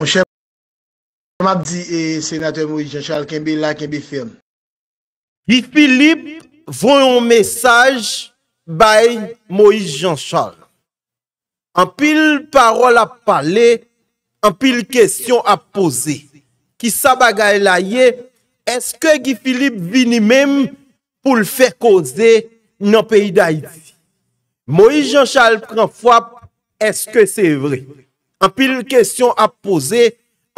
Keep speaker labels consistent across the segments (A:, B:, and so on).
A: Mwen chèp, mwen mabdi e eh, senatè Moïse Jean Charles kenbi la, kenbi firm. Gifilip vwen yon mesaj bay
B: Moïse Jean Charles. Anpil parol ap pale, anpil kèsyon ap pose. Ki sa bagay la ye, eske Gifilip vini mem pou l fè koze nan peyi da idzi. Moïse Jean Charles pran fwa, eske se vre. Anpil kesyon ap pose,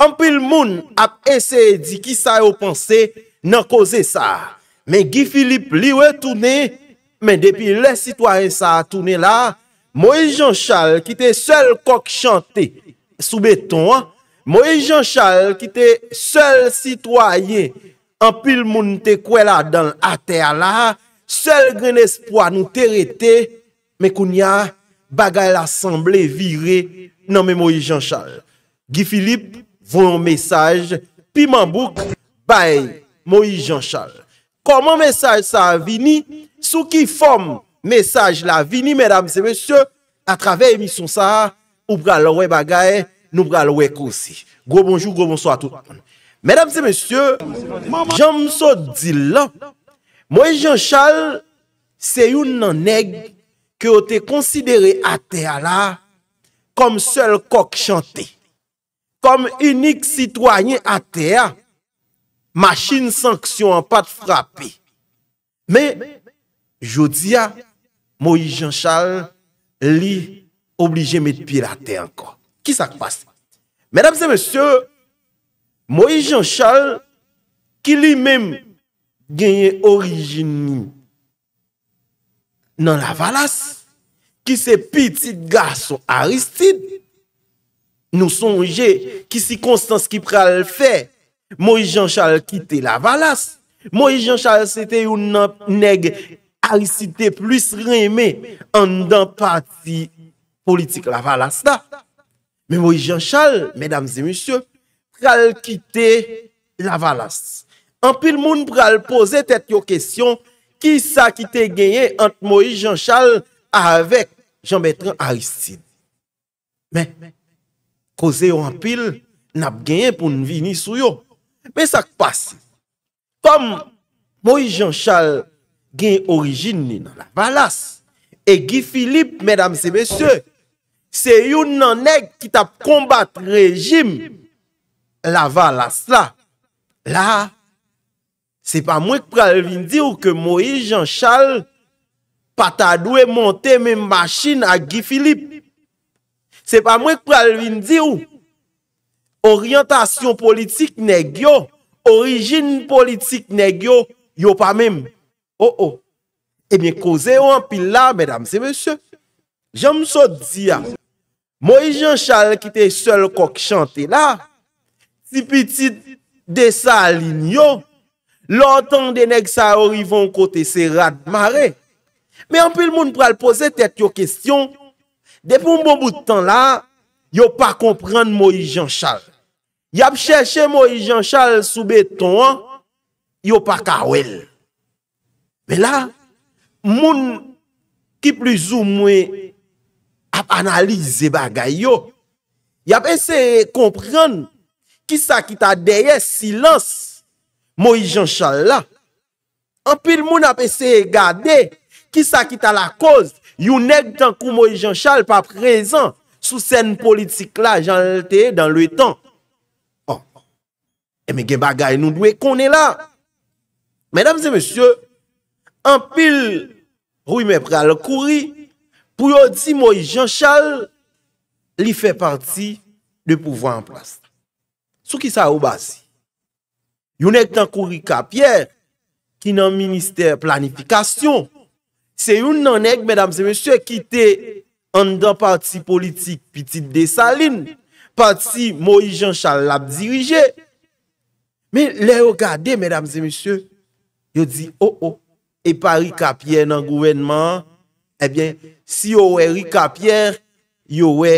B: anpil moun ap ese di ki sa yo pense nan kose sa. Men Gi Philippe liwe toune, men depi le sitwoyen sa toune la, Moe Jean Charles ki te sel kok chante soubeton, Moe Jean Charles ki te sel sitwoyen, anpil moun te kwe la dan atea la, anpil moun te kwe la dan atea la, sel gen espwa nou tere te, men kounya bagay la semble vire, mais Moïse Jean-Charles. Guy Philippe Vos messages message, piment bouc, by Moïse Jean-Charles. Comment message ça a vini? Sous qui forme message la vini, mesdames et messieurs, à travers émission ça, ou pral bagay, nous pral aussi. Gros bonjour, gros bonsoir à tout le monde. Mesdames et messieurs, j'aime m'so dit là, Moïse Jean-Charles, c'est une nègre que vous considéré à terre là, kom sel kok chante, kom unik sitwanyen ate ya, machin sanksyon an pat frape. Me, jodia, Moïse Jean Chal li oblije met pirate anko. Ki sa kwa se? Medam se monsye, Moïse Jean Chal, ki li mem genye orijini nan la valas, ki se pitit gaso Aristide. Nou sonje ki si Konstanski pral fè, Moïse Jean Charles kite la valas. Moïse Jean Charles se te yon neg Aristide plus reme an dan pati politik la valas da. Me Moïse Jean Charles, medam zi monsye, pral kite la valas. An pil moun pral pose tet yo kesyon, ki sa kite genye ant Moïse Jean Charles a avek. Jean-Bertrand Aristide. Men, koze yo anpil, nap genye pou nou vini sou yo. Men sakpasi. Kom, Moïse Jean-Charles genye orijine ni nan la valas. E Gi Philippe, medam se besye, se yon nan ek ki tap kombat rejim, la valas la. La, se pa mwen k pralvin di ou ke Moïse Jean-Charles pata dwe monte men machin a Gifilip. Se pa mwen kwa alvin di ou, oryantasyon politik neg yo, oryjin politik neg yo, yo pa men. Oh oh, e mwen kouze ou an pil la, bedam se monsye, jom so di ya, mwen jen chal ki te sol kok chante la, si piti de sa alin yo, lor ton de neg sa oryvan kote se rad mare, Me anpil bon moun pral pose tèt yo kestyon, depon bon boutan la, yo pa kompran Moijan Chal. Yap chèche Moijan Chal soubeton an, yo pa kawel. Me la, moun ki plizou mwen ap analize bagay yo, yap ese kompran ki sa ki ta deye silans Moijan Chal la. Anpil moun ap ese gade, Ki sa ki ta la koz... You nek tan kou Moïse Jean Chal... Pa prezant... Sou sen politik la jan lte... Dan le tan... E me gen bagay nou dwe konen la... Medam se mesye... An pil... Rouy me pre al kouri... Pou yo di Moïse Jean Chal... Li fe parti... De pouvoi an plas... Sou ki sa ou basi... You nek tan kouri ka Pierre... Ki nan minister planifikasyon... Se yon nan ek, mèdames et mèsyò, ki te an dan parti politik pi tit desaline, parti Moijan Chalap dirije, me le yo gade, mèdames et mèsyò, yo di, oh oh, e pari kapyer nan gouvenman, ebyen, eh si yo wè rikapyer, yo wè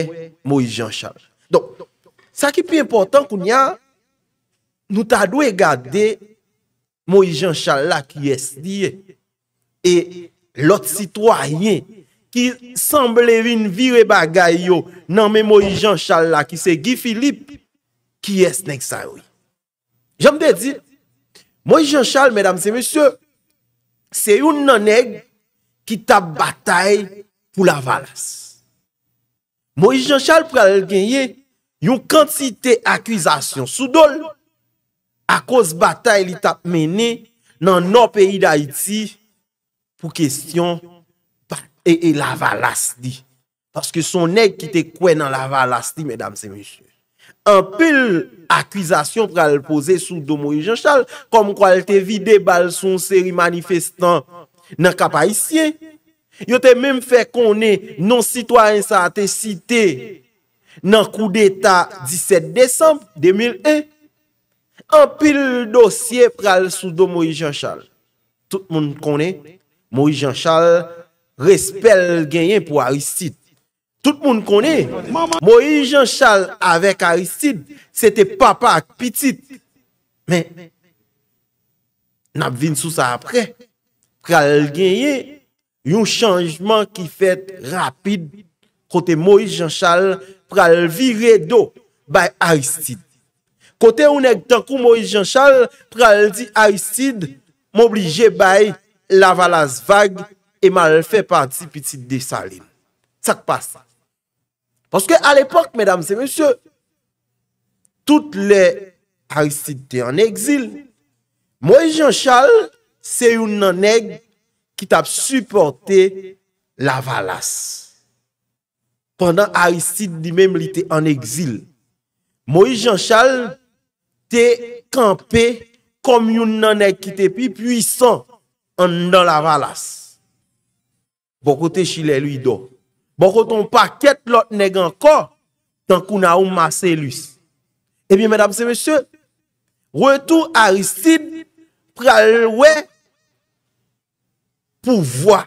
B: Moijan Chalap. Don, sa ki pi important koun ya, nou ta dwe gade Moijan Chalap, e, lot sitwanyen ki samblerin vire bagay yo nan men Moïse Jean Charles la ki se Guy Philippe ki esnèk sa wè. Jame de di, Moïse Jean Charles, mèdames et mèsyè, se yon nanèk ki tap batay pou la valas. Moïse Jean Charles pralèl genye yon kantite akwizasyon soudol a koz batay li tap mène nan nan peyi da iti Pou kestyon, e, e la valas di. Paske son ek ki te kwen nan la valas di, mèdame se mèchè. An pil akwizasyon pral pose sou domo yon chal, kom kwa l te vide bal son seri manifestan nan kapay siye. Yo te mèm fe konè, non sitwa yon sa te site nan kou d'Etat 17 Desemple 2001. An pil dosye pral sou domo yon chal. Tout moun konè, Moïse Jean Charles respel genyen pou Aristide. Tout moun kone, Moïse Jean Charles avek Aristide, sete papa ak pitite. Men, nap vin sou sa apre, pral genyen, yon chanjman ki fet rapide, kote Moïse Jean Charles pral vire do bay Aristide. Kote ou neg tankou Moïse Jean Charles, pral di Aristide, mou obligye bay Aristide. la valas vague, e mal fè pati piti desaline. Sak pa sa. Paske al epok, mesdames et messieurs, tout le haïsid te an exil, moi janshal, se youn nan neg, ki tap supporte la valas. Pendan haïsid, di menm li te an exil, moi janshal, te kampe, kom youn nan neg, ki te pi pwisan, An nan lavalas. Boko te chile luy do. Boko ton paket lot neg anko. Tankou nan ou maselus. Ebi, mèdames et mèsyè. Retou Aristide pralwe. Pouvoi.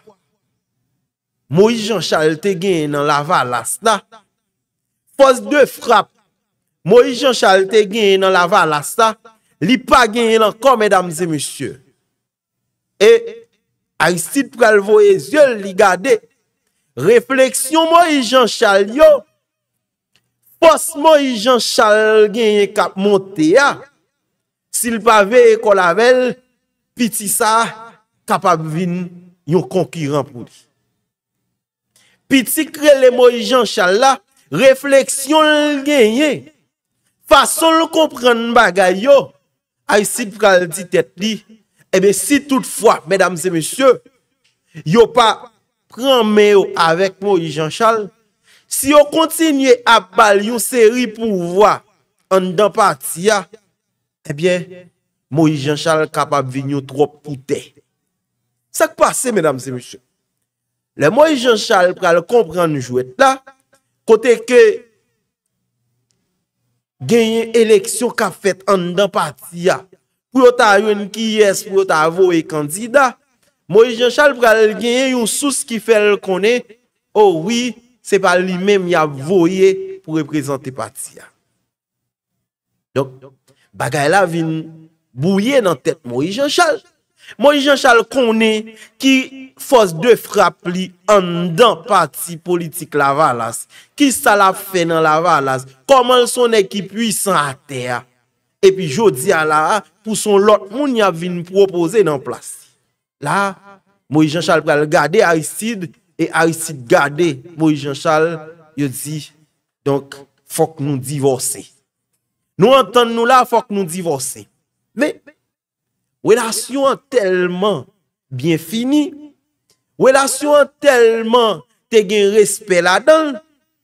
B: Mouijan chalte gen nan lavalas la. Fos de frap. Mouijan chalte gen nan lavalas la. Lipa gen anko mèdames et mèsyè. E a yisid pral vo e zyol li gade, refleksyon mo yi jan chal yo, pos mo yi jan chal genye kap monte ya, sil pa ve ekon lavel, piti sa kapab vin yon konkiran pou li. Piti krele mo yi jan chal la, refleksyon l genye, fason l konpren bagay yo, a yisid pral di tet li, Ebe eh si toutfwa, medam se mesye, yo pa pranmeyo avek Moji Jean Charles, si yo kontinye ap bal yo seri pou vwa an dan patiya, ebyen, eh Moji Jean Charles kap ap vinyo trop poutè. Sa k pasè, medam se mesye? Le Moji Jean Charles pral kompran nou jwet la, kote ke genye eleksyon ka fèt an dan patiya, pou yo ta yon ki yes, pou yo ta avoye kandida, Moji Jean Charles pou ka genye yon sous ki fel konen, oh oui, se pa li menm ya avoye pou reprezenti pati ya. Dok, bagay la vin bouye nan tet Moji Jean Charles. Moji Jean Charles konen ki fos de frap li an dan pati politik la valas, ki sa la fe nan la valas, koman son ekip wisan a teya. Epi jo di ala, pou son lot moun ya vin propose nan plasi. La, Moïse Jean Chal pral gade Aïsid, e Aïsid gade Moïse Jean Chal, yo di, donk, fok nou divorse. Nou antan nou la, fok nou divorse. Men, wèlasyon telman bien fini, wèlasyon telman te gen respè la dan,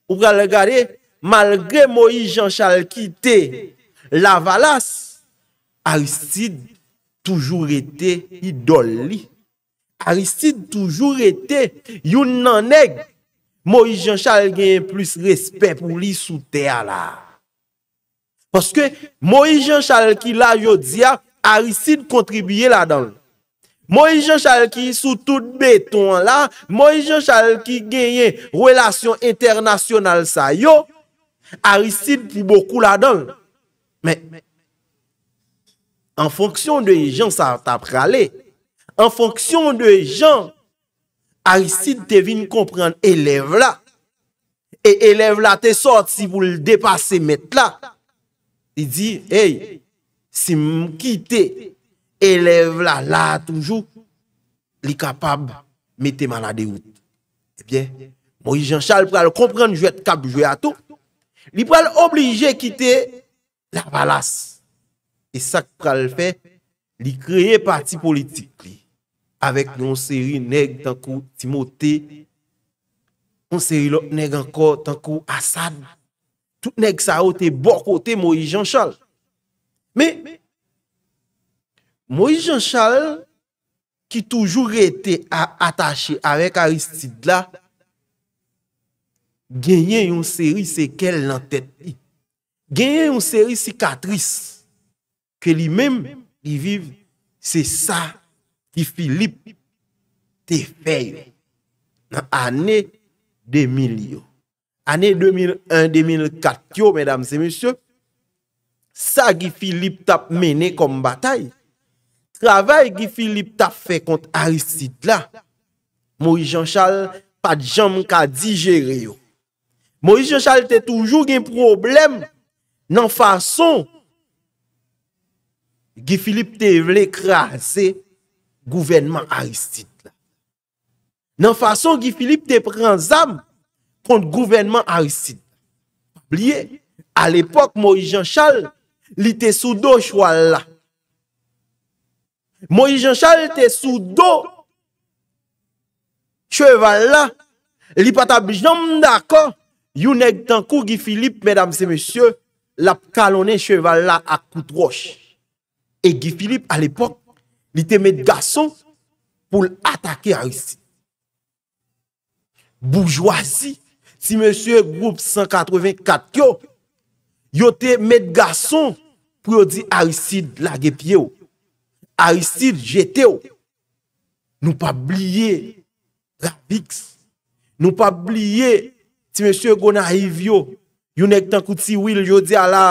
B: ou pral gade, malgre Moïse Jean Chal kite, Lavalas, Aristide toujou rete idol li. Aristide toujou rete youn nan neg. Mo Yijan Chal genye plus respet pou li sou teya la. Poske Mo Yijan Chal ki la yo diya, Aristide kontribiye la don. Mo Yijan Chal ki sou tout beton la, Mo Yijan Chal ki genye relasyon internasyonal sa yo, Aristide pou boku la don. Men, en fonksyon de jan sa ta prale, en fonksyon de jan, a y si te vin komprende, elev la, e elev la te sort si vou l depase met la, li di, hey, si m ki te elev la la toujou, li kapab me te manade ou. Ebyen, eh mou y jan chal prale komprende, jwet kap, jwet atou, li prale oblije ki te, la balas. E sak pral fe, li kreye parti politik li. Awek yon seri neg tankou Timote, yon seri lò neg anko tankou Asad, tout neg sa ote bok ote Moïse Jean Charles. Me, Moïse Jean Charles, ki toujou rete atache avek Aristide la, genyen yon seri sekel nan tet li. genye yon seri sikatris, ke li mem li viv, se sa ki Filip te fey, nan ane 2000 yo. Ane 2001-2004 yo, sa ki Filip tap mene kom batay, travay ki Filip tap fe kont Aristide la, Mori Jean Charles pat jam ka digere yo. Mori Jean Charles te toujou gen probleme, nan fason Gifilip te vle krasè gouvenman Aristide la. Nan fason Gifilip te pren zam kont gouvenman Aristide. Bliye, al epok Moijan Chal li te sou do chou al la. Moijan Chal te sou do chou al la. Li pata bijan mdaka yon neg tankou Gifilip, medam se mesye, la kalonè cheval la ak koutroch. E Gifilip al epok, li te met gason pou l'atake arisid. Bourgeoisie, si mèche groupe 184 kyo, yo te met gason pou yo di arisid la gepye ou. Arisid jete ou. Nou pa bliye rapiks. Nou pa bliye si mèche groupe 184 kyo, Yon ek tan kouti will yo di ala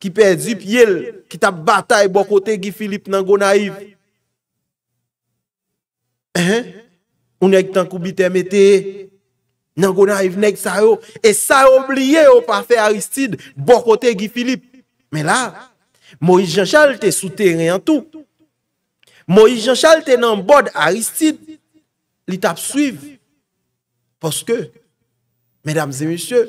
B: ki pe edip yel ki tap batay bokote gi Filip nan go naiv. Yon ek tan kou bitemete nan go naiv nek sa yo e sa yo mbliye yo pa fe Aristide bokote gi Filip. Me la, Moïse Jean Charles te soute re an tou. Moïse Jean Charles te nan bod Aristide li tap suiv. Poske, medam zemeshe,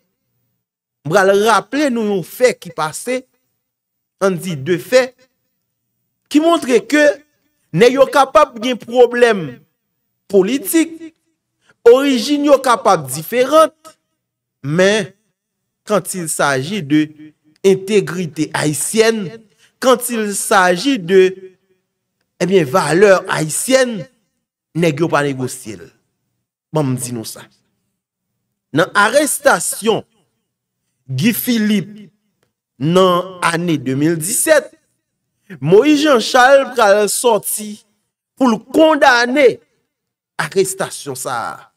B: Mbra le rappele nou yon fè ki pase, an di de fè, ki montre ke, ne yon kapap gen problem politik, orijin yon kapap diferant, men, kantil saji de integrite Haitien, kantil saji de, ebyen, eh valeur Haitien, ne gyon pa negosyele. Mba mdi nou sa. Nan arestasyon, Guy Philippe Dans l'année 2017, Moïse Jean Charles pral sorti Pour le condamner... arrestation ça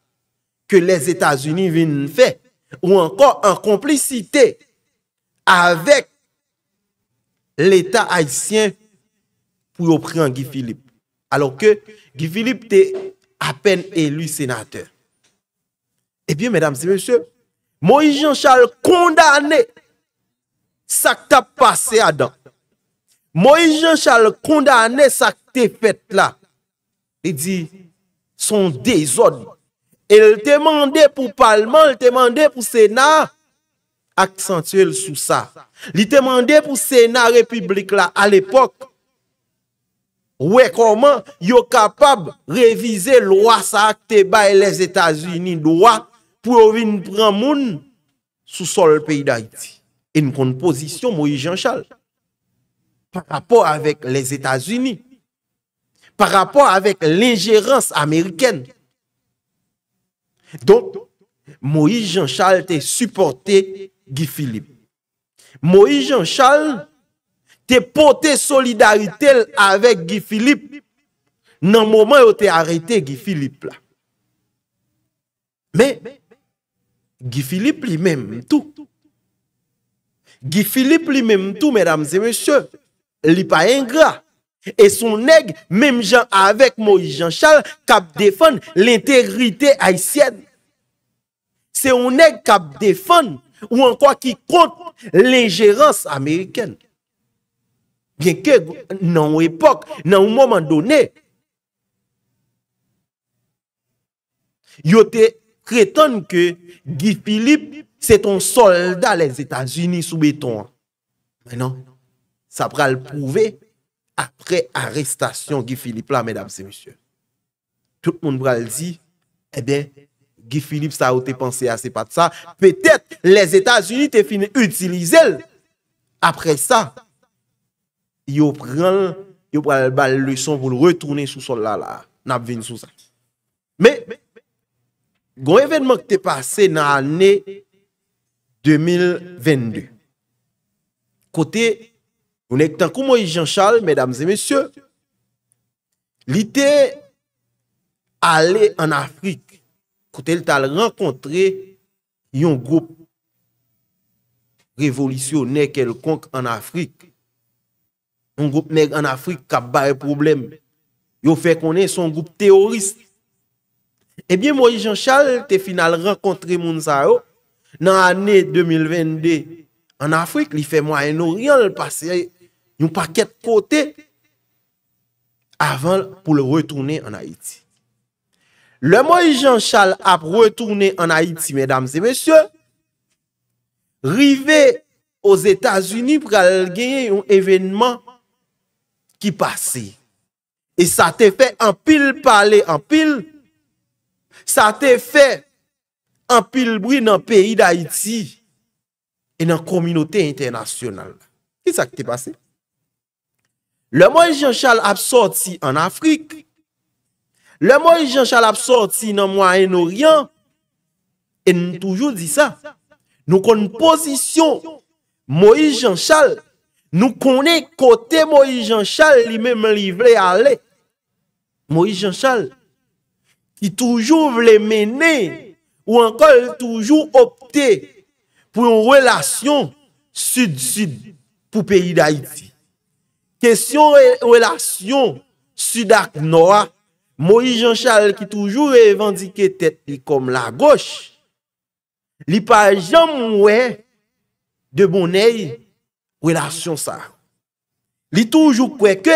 B: Que les états unis viennent faire... ou encore en complicité... Avec... l'État haïtien... Pour prendre en Guy Philippe. Alors que Guy Philippe à peine élu sénateur... Eh bien, mesdames et messieurs, Mo yi jen chal kondane sak te pase a dan. Mo yi jen chal kondane sak te fet la. E di, son dey zon. E l te mande pou palman, l te mande pou sena, ak sentye l sou sa. Li te mande pou sena republik la al epok, wekoman yo kapab revize lwa sa ak te baye les Etasuni doa. pour venir prendre monde sous sol pays d'Haïti. Et nous une position Moïse Jean-Charles par rapport avec les États-Unis, par rapport avec l'ingérence américaine. Donc, Moïse Jean-Charles a supporté Guy Philippe. Moïse Jean-Charles te porté solidarité avec Guy Philippe dans le moment où tu arrêté Guy Philippe. Là. Mais, Gifilip li mèm mèm tou. Gifilip li mèm mèm tou, mèdames et mèsyè, li pa ingra. E son neg, mèm jan avèk Moïse Jean Chal, kap defan l'interritè aïsyèd. Se ou neg kap defan, ou an kwa ki kont l'ingérans amèrikèn. Bien ke, nan ou epok, nan ou mòman donè, yote, prétend que Guy Philippe, c'est un soldat les États-Unis sous béton. Maintenant... ça pourra le prouver après arrestation Guy Philippe là, mesdames et messieurs. Tout le monde va le dire, eh bien, Guy Philippe, ça a été pensé à, c'est pas de ça. Peut-être les États-Unis t'es fini utiliser. Après ça, ils prennent, ils prennent la leçon pour le retourner sous sol là là. N'a pas sous ça. Mais, Gon evenman ki te pase nan ane 2022. Kote, yon ek tan koumoye Jean Charles, medamze mesyou, li te ale an Afrik, kote li tal renkontre yon goup revolisyonè kelkonk an Afrik. Yon goup nèk an Afrik kap baye problem. Yo fe konè son goup teorist, Ebyen Moji Jean Charles te final renkontri moun sa yo nan ane 2022 an Afrik li fe Moyen-Oriyan li pase yon paket kote avan pou le retoune an Haiti. Le Moji Jean Charles ap retoune an Haiti medam se mesyou rive os Etats-Unis pou ka l genye yon evenman ki pase. E sa te fe an pil pale an pil Sa te fe an pilbri nan peyi d'Haïti e nan kominote internasyonal. Ki sa ki te pase? Le Moïse Jean Chal ap sorti an Afrik. Le Moïse Jean Chal ap sorti nan Moyen-Orient e nou toujou di sa. Nou konn posisyon Moïse Jean Chal. Nou konn kote Moïse Jean Chal li men li vle ale. Moïse Jean Chal ki toujou vle mene ou ankol toujou opte pou yon relasyon sud-sud pou peyi da iti. Kesyon relasyon sudak-noa, Moïse Jean-Charles ki toujou vle evandike tet li kom la goch, li pa jam mwen de bonay relasyon sa. Li toujou kweke,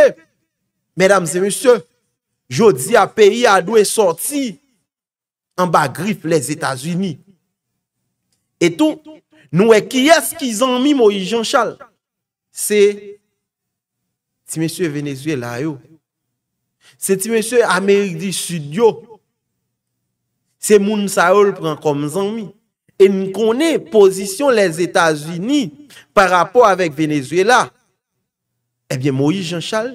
B: medam se monsye, Jodi a peyi a dwe sorti... An ba grif les Etats-Unis... E tou... Nou e kiyas ki zanmi Moïse Jean Chal... Se... Ti mèsyè Venezuela yo... Se ti mèsyè Amerik di Sudyo... Se moun sa oul pran kom zanmi... E nou konè posisyon les Etats-Unis... Par rapport avèk Venezuela... Ebyè eh Moïse Jean Chal...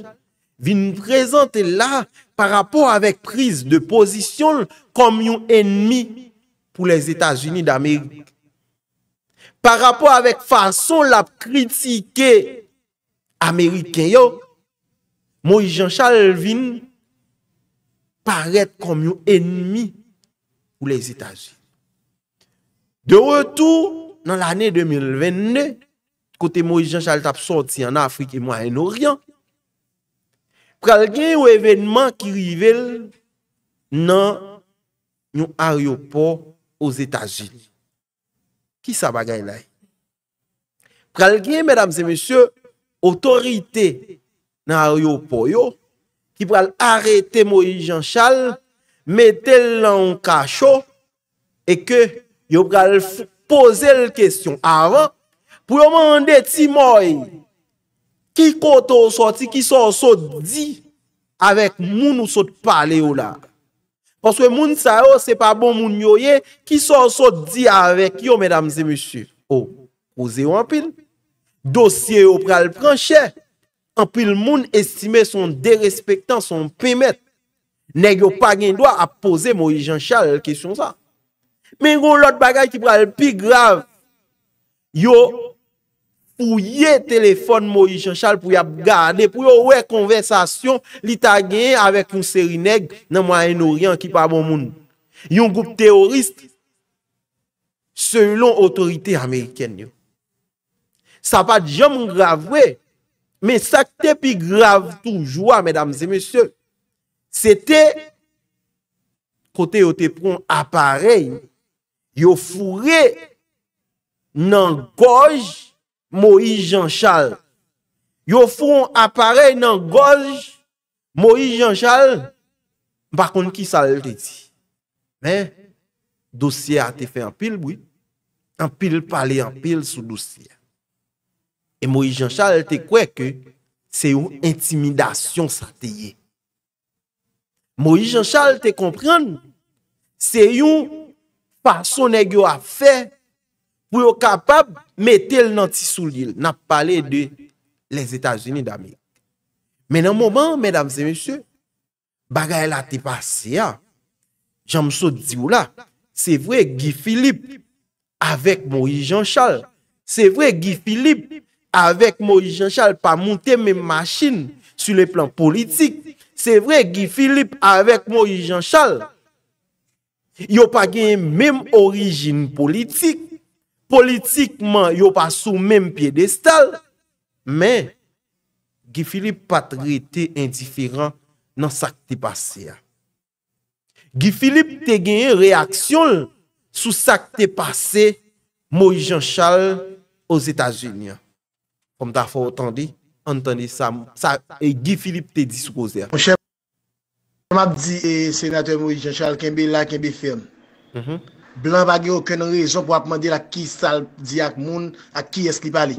B: Vi nou prezante la... pa rapor avek priz de pozisyon kom yon enmi pou les Etats-Unis d'Amerika. Pa rapor avek fason la kritike Amerike yo, Moijen Chalvin paret kom yon enmi pou les Etats-Unis. De retou nan l'anè 2020, kote Moijen Chalvin tap soti an Afrik e Moayen-Orient, pral gen yon evenman ki rivel nan yon ariopo ou zetajil. Ki sa bagay la? Pral gen, medam zemesye, otorite nan ariopo yo, ki pral arete mou yon jan chal, metel nan yon kachou, e ke yo pral pose l kesyon avan, pou yon mou yon deti mou yon. Ki kote ou soti, ki sò ou sò di, avèk moun ou sò te pale ou la. Ponske moun sa yo, se pa bon moun yo ye, ki sò ou sò di avèk yo, mèdam zè mèsyè. Ou, ou zè yo anpil, dosye yo pral pranche, anpil moun estime son derespektan, son pémèd, neg yo pa gen doa apose mouye Jean Charles el kesyon sa. Men yo lòt bagay ki pral pi grav, yo, pou ye telefon Moïse Chanchal pou yap gade, pou yo we konversasyon li tagyen avèk moun seri neg nan Mayen-Orient ki pa bon moun. Yon goup teorist, selon otorite Ameriken yo. Sa pa djam moun gravwe, men sakte pi grav toujwa, medamze, mesye. Sete, kote yo te pron aparey, yo fure nan goj, Moïse Jean Charles, yo foun apare nan Golj, Moïse Jean Charles, bakon ki sa lè te di. Mè, dosye a te fè anpil bwi, anpil pale anpil sou dosye. E Moïse Jean Charles te kwe ke, se yon intimidasyon sa te ye. Moïse Jean Charles te komprende, se yon pasonè gyo a fè, Ou yo kapab metel nan ti sou li Na pale de Les Etats-Unis d'Amérique Men an mouman, medam se monsiou Bagay la te pase ya Jan msou di ou la Se vre Gifilip Avek Mori Jean Chal Se vre Gifilip Avek Mori Jean Chal pa monte men Machine su le plan politik Se vre Gifilip Avek Mori Jean Chal Yo pa gen men Orijin politik politikman yo pa sou menm pye destal, men, Gifilip patre te indiferent nan sak te pase ya. Gifilip te genye reaksyon sou sak te pase Mojenshal ouz Etasun ya. Kom ta fawotande, antande sa, e Gifilip te dispoze
A: ya. Mabdi e eh, senatwe Mojenshal kenbe la, kenbe firm. Mh mh. blanc pas aucune raison pour demander à qui ça dit à qui est-ce qu'il parle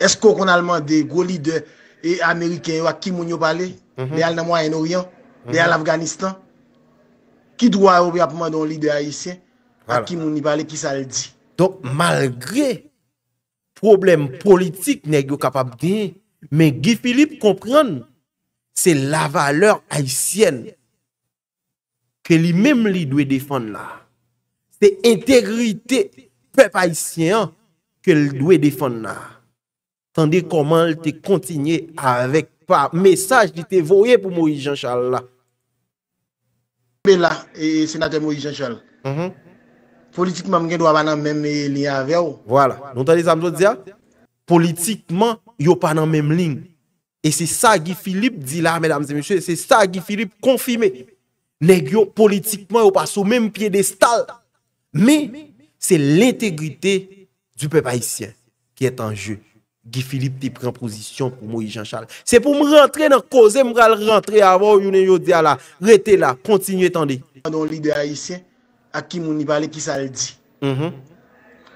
A: est-ce qu'on a demandé gros leader et américain à qui moun yo parle mhm. mais mm orient mhm. mais afghanistan qui doit ou bien demander un leader haïtien à qui moun y parle qui ça le dit donc malgré problème politique nèg yo
B: capable de mais Guy Philippe comprend c'est la valeur haïtienne que lui-même lui doit défendre là c'est intégrité peuple haïtien qu'elle doit défendre. Tendez comment elle te continue avec pas message qui te voyé pour Moïse Jean-Charles
A: là. et sénateur Moïse Jean-Charles. Mm -hmm. Politiquement, je dois avoir même lien avec vous. Voilà. Nous avons dit ah? politiquement,
B: ils a pas dans même ligne. Et c'est ça qui Philippe dit là, mesdames et messieurs, c'est ça qui Philippe confirme. Les politiquement, ils pas sur même piédestal. Mais c'est l'intégrité du peuple haïtien qui est en jeu. Guy Philippe tu prend position pour Moïse Jean-Charles. C'est pour me rentrer dans cause, me rentrer avant yon yon dia là, restez là, continuez tendez.
A: Dans l'idée haïtien à qui mon y parler qui ça le dit. Mhm.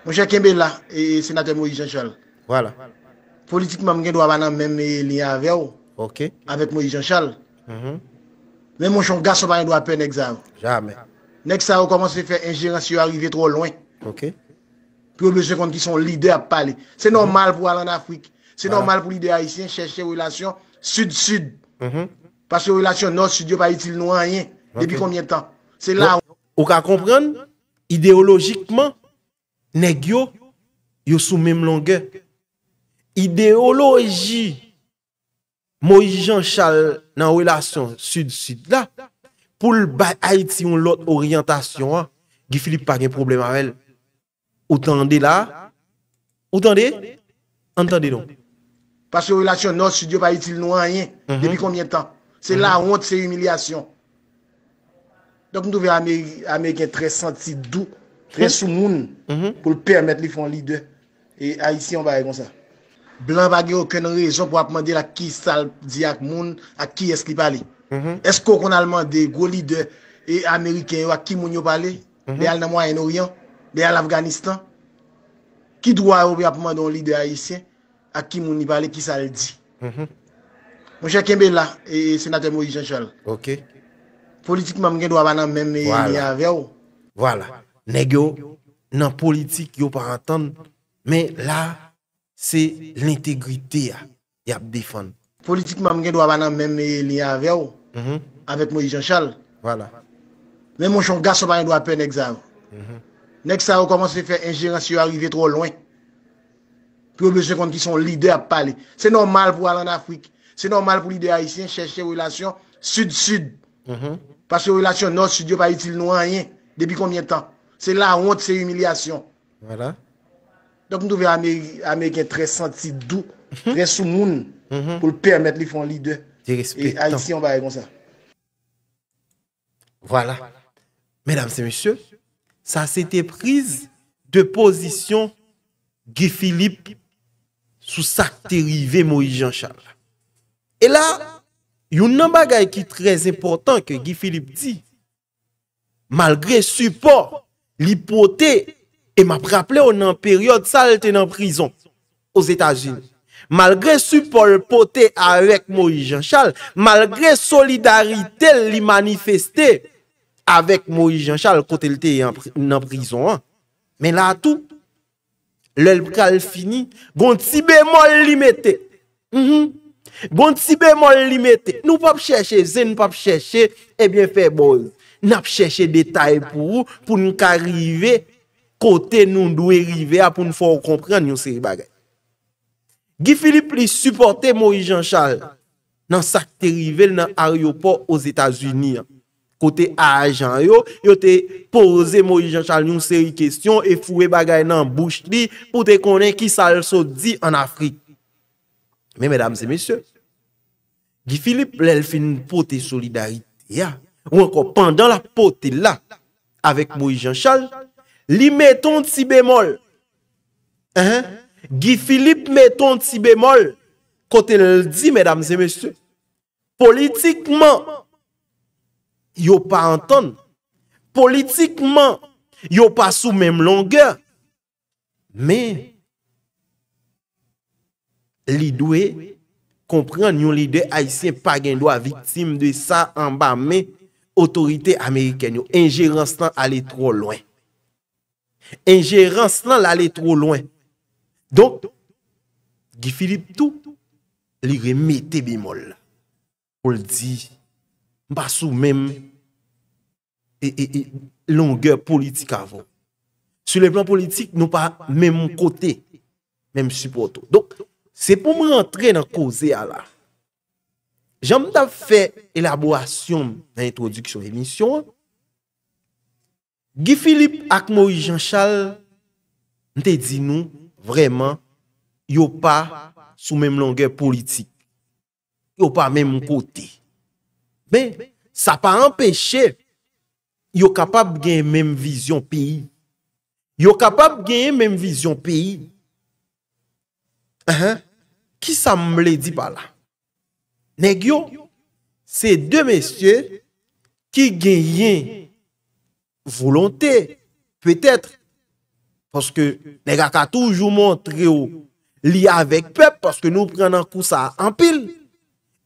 A: Mon cher là et sénateur Moïse Jean-Charles. Voilà. Politiquement je dois avoir même lien avec vous. OK. Avec Moïse Jean-Charles. Mhm. Mm Mais mon garçon pas doit un examen. Jamais. Nèk sa ou koman se fè ingèran si ou arrive tro lwen. Ok. Pè ou blèche kont ki son lider pale. Se mhm. normal pou alan Afrique. Se normal pou lider Haitien chèche relasyon sud-sud. Mhm. Pasè relasyon nord-sud yo pa itil nou an yè. Depi konbyen tan. Se la ou... Ou ka komprèn ideologikman
B: Nèk yo Yo sou mèm langè. Ideologi Moji Jean Charles Nan relasyon sud-sud la. pou l bay Haïti yon lot oryantasyon a, ki Filip pa gen problem avel.
A: O tan de la, o tan de, an tan mhm. de don. Pase relasyon nos, si diyo pa Haïti l nou an yen, depi konbyen tan. Se la honte, se yon humilyasyon. Dok nou touve Ameriken tre senti dou, tre mhm. sou moun, mhm. pou l permèt li fon li de. E Haïti yon bay kon sa. Blan bagyo ken rejon pou ap mande la ki sal diak moun, a ki es li pali. Mm-hmm. Esko kon alman de go li de e Ameriken yo ak kim moun yo pale Be mm-hmm. al namwa en oryan Be al afganistan Ki dwa yo be apman don li de aisyen Ak kim moun yo pale ki sa al di Monshe mm-hmm. kembe la e Senatèm ou isen chal Politik mam gen dwa banan mèm e Ni avè ou
B: Negyo nan politik Yo pa rantan Men la se l'integrite Yap defan
A: Politik mam gen dwa banan mèm Ni avè ou Mhm. avec Moïse Jean-Charles. Voilà. Mais mon chon garçon, il doit peine examen. Mhm. ça, on commence à faire ingérence, si arrivé trop loin. Puis on besoin qu'on qui sont leaders à parler. C'est normal pour aller en Afrique. C'est normal pour les haïtien chercher relation sud-sud. Mhm. Parce que relation nord-sud, pas utile non rien. Depuis combien de temps? C'est la honte, c'est humiliation. Voilà. Donc nous devons Américains très sentis doux, très sous pour permettre les fonds leaders. Et on va comme ça. Voilà. Mesdames et messieurs, ça s'était prise
B: de position Guy Philippe sous sa dérivé Moïse Jean-Charles. Et là, il y a un bagage qui est très important que Guy Philippe dit. Malgré support, l'hypothèse, et m'a rappelé, on est en période était en prison aux États-Unis. Malgre support pote avèk Moïse Jean Charles, malgre solidarite li manifeste avèk Moïse Jean Charles kote lte yon prizon an, men la tout, lèl kal fini, bont sibe mol li mette. Mhm. Bont sibe mol li mette. Nou pap chèche, zè nou pap chèche, ebyen fè bol. Nou ap chèche detay pou nou ka rive, kote nou dwe rive apoun fò ou kompre an yon siri bagay. Gifilip li supporte Mori Jean Charles nan sakte rivel nan ariopor os Etats-Unis an. Kote a ajan yo, yo te pose Mori Jean Charles yon seri kestyon e fwe bagay nan bouch li pou te konen ki sa lso di an Afrik. Me, medam se mesye, Gifilip lèl fin pou te solidarite ya. Ou anko, pandan la pou te la avèk Mori Jean Charles, li meton ti bemol. An, an, Gifilip meton ti bemol Kotel di, mesdames et messieurs Politikman Yo pa antan Politikman Yo pa sou menm longe Men Li dwe Komprende yon li de aisyen pagendo A vitim de sa amba men Otorite Ameriken yo Engerans lan ale tro loin Engerans lan ale tro loin Don, gifilip tou, li remete bimol. Ou l di, mpa sou menm e longe politik avon. Sou le plan politik, nou pa menm mkote, menm supporto. Don, se pou m rentre nan koze ala. Jan mta fè elaborasyon nan introduksyon revinsyon. Gifilip ak mori janshal, mte di nou... Vreman, yo pa sou mèm langè politik. Yo pa mèm moun kote. Ben, sa pa empèche, yo kapab gen mèm vizyon pi. Yo kapab gen mèm vizyon pi. Ki sa m lè di pa la? Neg yo, se de mèsyè ki gen yen voulontè, pètèt, Parce que les gars qui toujours montré lié avec peuple, parce que nous prenons un coup ça en pile.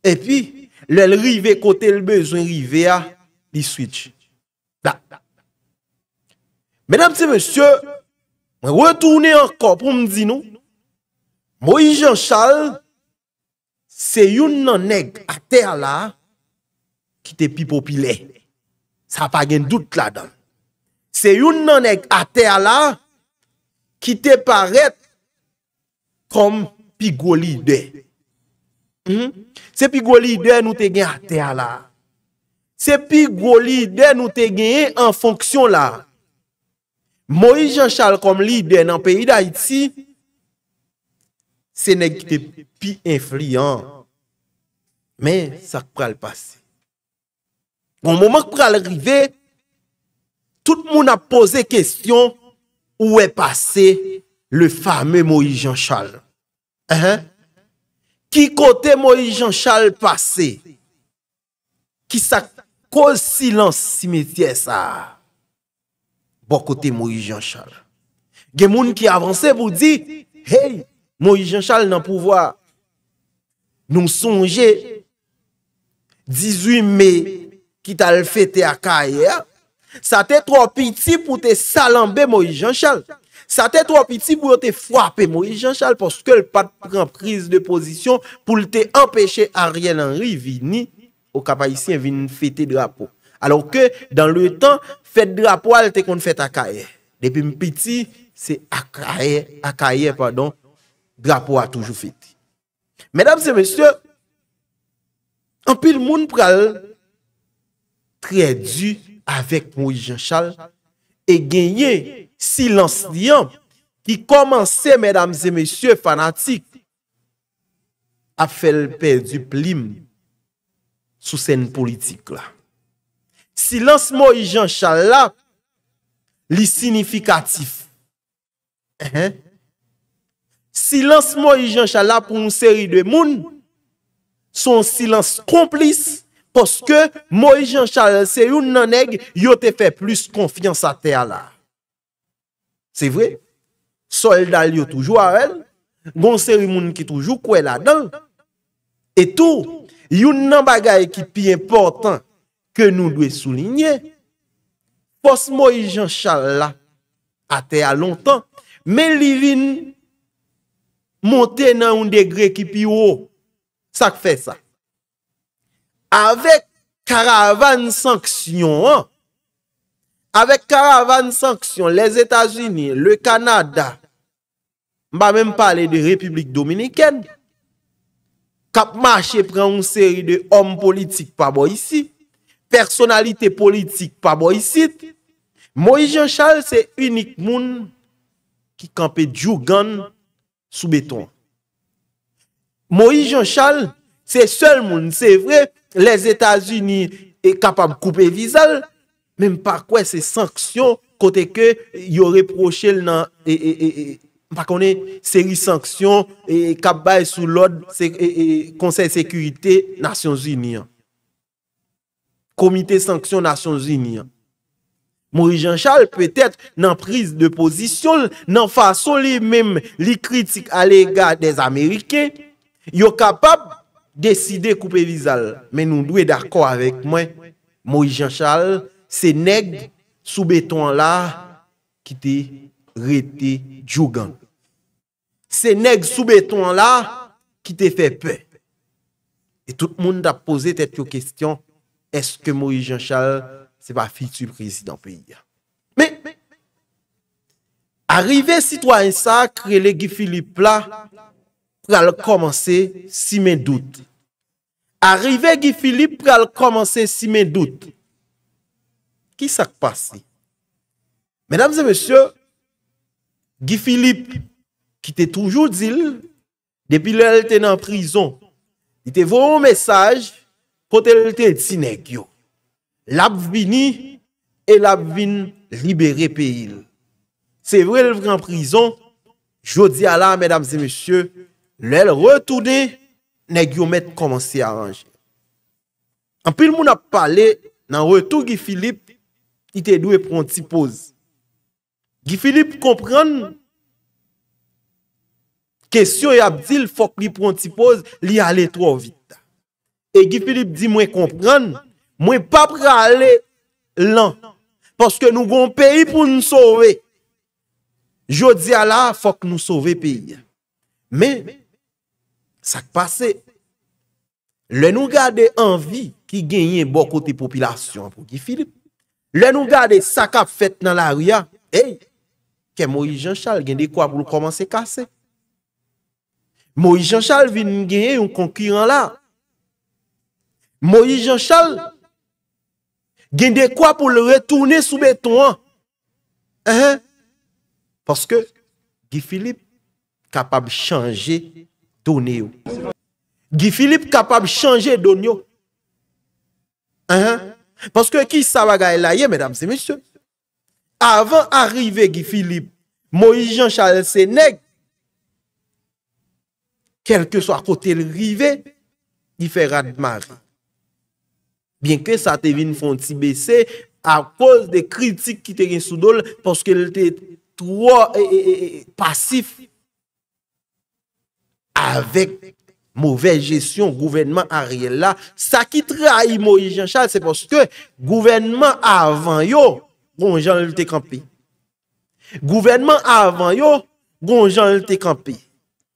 B: Et puis, le rive côté le besoin rive à, li switch. Da. Mesdames et messieurs, je retourne encore pour me dire nous, Moïse Jean-Charles, c'est une nèg à terre là qui était plus populaire. Ça n'a pas de doute là-dedans. C'est une nèg à terre là ki te paret kom pi gwo li de. Hmm? Se pi gwo li de nou te gen a te a la. Se pi gwo li de nou te gen en fonksyon la. Mo yi jen chal kom li de nan peyi da iti, se ne ki te pi enflian. Men, sa k pou al pase. Bon, mouman k pou al rive, tout moun a pose kestyon Ou e pase le fame Moijan Chal? Ehe? Ki kote Moijan Chal pase? Ki sa kousi lan simetye sa? Bo kote Moijan Chal? Gemoun ki avanse vou di, hey, Moijan Chal nan pouvoa nou sonje 18 mei ki tal fete akaye ya, Sa te tro piti pou te salambe mo yi jan chal Sa te tro piti pou te fwape mo yi jan chal Poske l pat pren prise de pozisyon Poul te empèche a rien anri Vini Ou kapayisyen vini fète drapo Alors ke dans le temps Fète drapo al te kon fète akaye Depi m piti Se akaye Akaye pardon Drapo a toujou fète Medab se mèche Anpil moun pral Trè di Avèk Moui Jean Chal E genye silans liyan Ki komanse mèdams e mèsyè fanatik A fèl pè duplim Sou sèn politik la Silans Moui Jean Chal la Li sinifikatif Silans Moui Jean Chal la pou moun seri de moun Son silans komplis Poske Moijan Charles se yon nan neg, yo te fe plus konfians a te ala. Se vre, soldal yo toujou a el, bon seri moun ki toujou kwe la dan. E tou, yon nan bagay ki pi important ke nou dwe souline, pos Moijan Charles la a te alon tan, men li vin monte nan un degre ki pi ou, sa k fe sa. avèk karavan sanksyon, avèk karavan sanksyon, lèz Etats-Unis, lè Kanada, mba mèm pale de Republik Dominikèn, kapmache pren un seri de om politik pa bo yisi, personalite politik pa bo yisi, Moïse Jean Charles se unik moun ki kampe Djougan soubeton. Moïse Jean Charles, Se sel moun, se vre, les Etats-Unis e kapab koupe vizal, menm pa kwen se sanksyon kote ke yo reproche l nan e, e, e, pakone seri sanksyon e kap bay sou lod konsey sekurite Nasyon Zinian. Komite sanksyon Nasyon Zinian. Mori Jean Charles pe tèt nan priz de pozisyon nan fason li menm li kritik alega des Amerike, yo kapab Deside koupe vizal, men nou dwe dako avèk mwen, Mori Jean Charles, se neg soubeton la, ki te rete djougan. Se neg soubeton la, ki te fè pè. E tout moun da pose tètyo kestyon, eske Mori Jean Charles se pa fitu prezidant pè. Me, arive sitwa en sakre, le gifili pla, pou al komanse si men dout. Arrive Gifilip pou al komanse si men dout. Ki sak pase? Menamze mesye, Gifilip ki te toujou dil, depi lè lè te nan prizon, ite vò mènsaj, kote lè te eti negyo. Lè ap vini, et lè ap vin libere pe il. Se vè lè vran prizon, jodi ala menamze mesye, Lel retou de, ne gyomet komansi aranje. Anpil moun ap pale, nan retou Gifilip, ite dwe prontipoz. Gifilip kompran, kesyo yabdil fok li prontipoz, li ale tro vit. E Gifilip di mwen kompran, mwen papra ale lan, paske nou bon peyi pou nou sove. Jodi ala, fok nou sove peyi. Me, Sak pase, lè nou gade anvi ki genye bokote popilasyon pou Gifilip. Lè nou gade sakap fèt nan l'aria, ey, ke Moïse Jean-Charles gen de kwa pou l'komanse kase. Moïse Jean-Charles vin genye yon konkurant la. Moïse Jean-Charles gen de kwa pou l'retourne soubeton an. Donè yo. Gifilip kapab chanje donè yo. An an. Paske ki sa bagay la ye, medam se mesyo. Avan arive Gifilip, Moijan Charles Sénèk, kelke sa kote lrive, y fe rad mar. Bien ke sa te vin fon ti bese, a pos de kritik ki te gen sou dole, paske l te tro, pasif, pasif, Avèk mouvè jesyon gouvenman a rè la, sa kit rè a imo jen chal, se poske gouvenman avan yo, goun jan lute kampe. Gouvenman avan yo, goun jan lute kampe.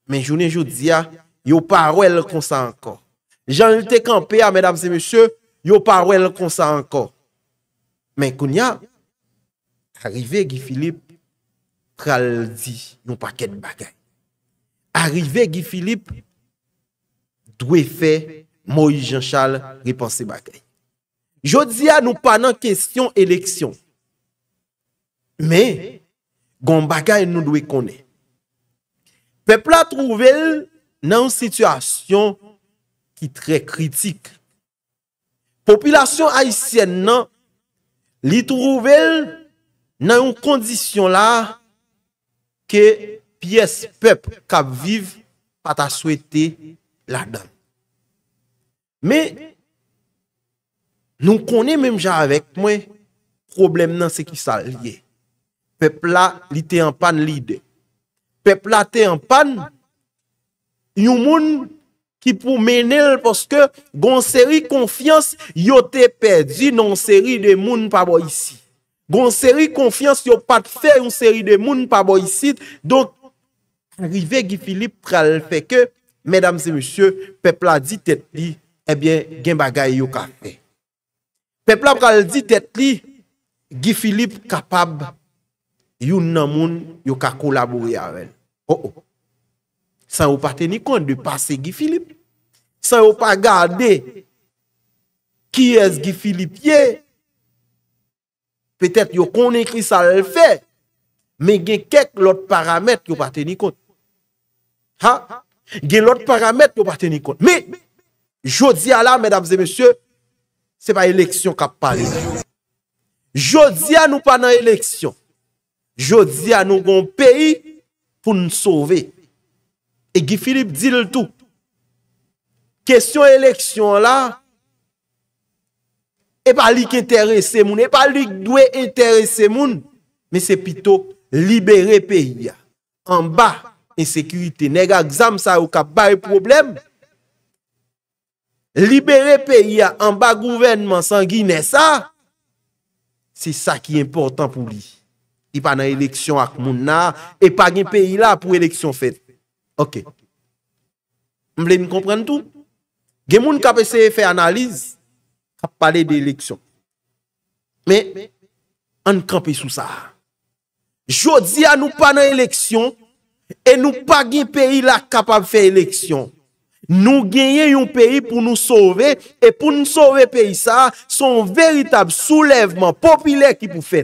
B: Men jounen joudia, yo parwèl konsa ankon. Jan lute kampe a, mèdames et mèsyè, yo parwèl konsa ankon. Men koun ya, arive gifilip, pral di nou pakèd bagay. Arrive Gifilip dwe fe Moïse Jean Charles ripanse bagay. Jodi a nou panan kesyon eleksyon. Me, goun bagay nou dwe kone. Pepla trouvel nan yon situasyon ki tre kritik. Popilasyon Haitien nan li trouvel nan yon kondisyon la ke... piyes pep kap viv pat aswete la dan. Me, nou konen menm jan avek mwen, problem nan se ki sa liye. Pep la li te anpan li de. Pep la te anpan, yon moun ki pou menel poske gonseri konfians yo te perdi non seri de moun pa bo yisi. Gonseri konfians yo pat fe yon seri de moun pa bo yisi. Donk, Ouive Gifilip pral feke, medam se monsye, pepla di tet li, ebyen eh gen bagay yo ka fe. Pepla pral di tet li, Gifilip kapab, yon nan moun yo ka kolabou yavel. Oh oh. San yo pa teni kont de pase Gifilip. San yo pa gade, ki es Gifilip ye. Petet yo konen ki sa l fe, men gen kek lot paramet yo pa teni kont. gen lot paramet pou partenikon mi, jodia la medam zemesye se pa eleksyon kap pari jodia nou pa nan eleksyon jodia nou gon peyi pou nou sove e gi filip di l tout kesyon eleksyon la e pa lik interese moun e pa lik dwe interese moun mi se pito libere peyi ya an ba En sekurite nega gzam sa ou kap baye problem. Libere peyi an ba gouvenman san Guinness sa. Se sa ki important pou li. I pa nan eleksyon ak moun na. E pa gen peyi la pou eleksyon fet. Ok. Mble mi kompren tou. Gen moun kap ese efe analiz. Kap pale de eleksyon. Me. An kampi sou sa. Jodi an nou pa nan eleksyon. E nou pa gen peyi la kapab fè eleksyon Nou genyen yon peyi pou nou sove E pou nou sove peyi sa Son veritab soulevman popile ki pou fè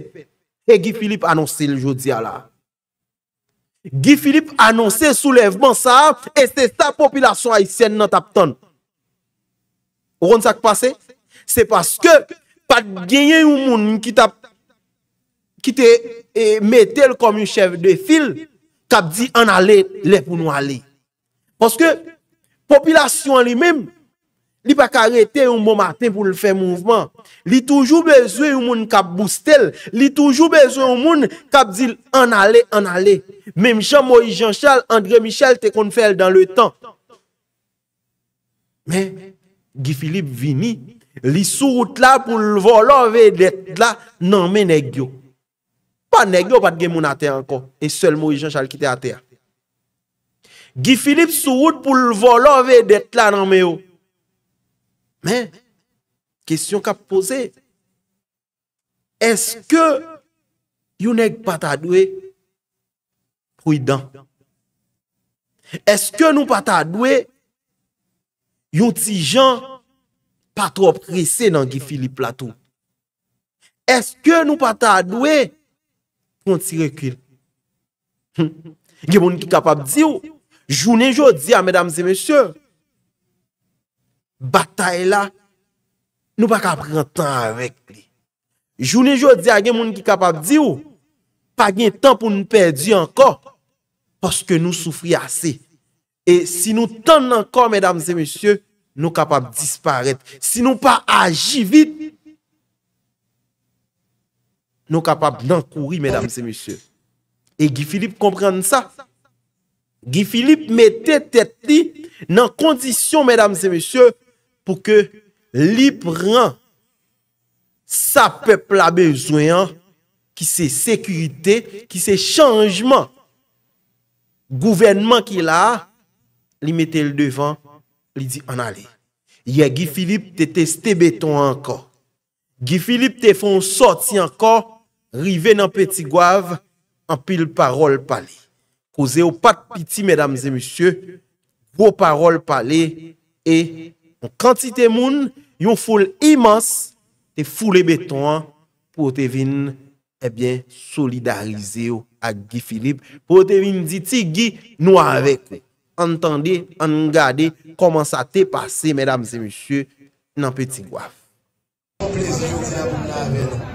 B: E Gifilip anonsè ljou diya la Gifilip anonsè soulevman sa E se ta popilasyon haisyen nan tap ton Ou kon sa k pasè? Se paske pa genyen yon moun Ki te metel kom yon chev de fil Ou kon sa k pasè? kap di an ale, le pou nou ale. Poske, popilasyon li mem, li pa karete ou mou bon maten pou l fè mouvment. Li toujou bezwe ou moun kap boostel, li toujou bezwe ou moun kap di an ale, an ale. Mem chan Moïse Jean Charles, André Michel, te kon fèl dan le tan. Men, Gifilip Vini, li souout la pou l volo ve det la nan men e gyo. pa neg yo pat gen moun ate ankon, en sel mou yon chal kite ate ankon. Gifilip sou wout pou l volo ve det la nan meyo. Men, kesyon ka pose, eske yon neg pata dwe, kou yi dan? Eske nou pata dwe, yon ti jan patrop krese nan Gifilip lato? Eske nou pata dwe, konti rekwil. Hm. Gye moun ki kapap di ou, jounen jodi a, mèdames et mèsyè, batay la, nou pa kapren tan avèk li. Jounen jodi a, gye moun ki kapap di ou, pa gen tan pou nou perdi anko, poske nou soufri asè. Et si nou tan anko, mèdames et mèsyè, nou kapap disparet. Si nou pa agi vit, nou kapap nan kouri, mesdames et messieurs. E Gifilip komprenne sa. Gifilip mette tet li nan kondisyon, mesdames et messieurs, pou ke li pran sa pep la bezoyan ki se sekurite, ki se chanjman gouvenman ki la, li mette le devan, li di an ale. Ya Gifilip te teste beton anko. Gifilip te fon soti anko rive nan peti gwav, an pil parol pale. Koze ou pat piti, mèdames et monsye, ou parol pale, e, an kantite moun, yon foule imans, te foule beton an, pou ou te vin, ebyen, eh solidarize ou, a Gifilip, pou ou te vin, diti Gifilip, nou avèk, an tande, an ngade, koman sa te pase, mèdames et monsye, nan peti gwav. Ou plezi ou tè,
C: mèdames et monsye,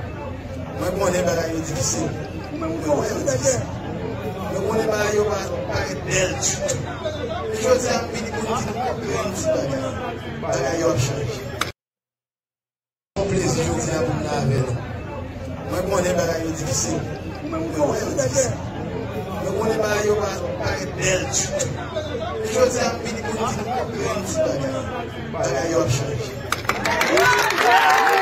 C: Mwen bon enbe rayotik si, mwen bon enbi si. Mwen bon enbe rayotik si, mwen bon enbi si. Mwen bon enbe rayotik si, mwen bon enbe si.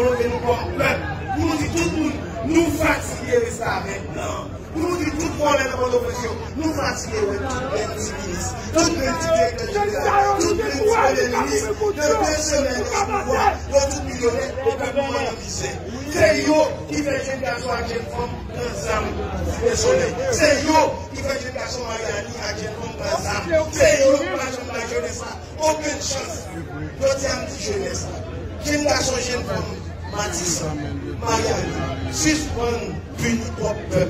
C: ou lo fe nou kon, mwen, mwen di tout moun nou fatige restave, nan mwen di tout moun en apan do presyon nou fatige wè tout menti bilis tout menti bilis, tout menti bilis de bè se mè yon pou mwa yon tout milionè ou bè pou mwan an bise se yon ki fè jen kason a jen fòm nè zanm, se yon ki fè jen kason a yon ni a jen kason a zanm, se yon kason a jen sè, okèn chans notè an di jen sè jen kason jen fòm Matisa, Mayani, Sisspon, Pinou, euh,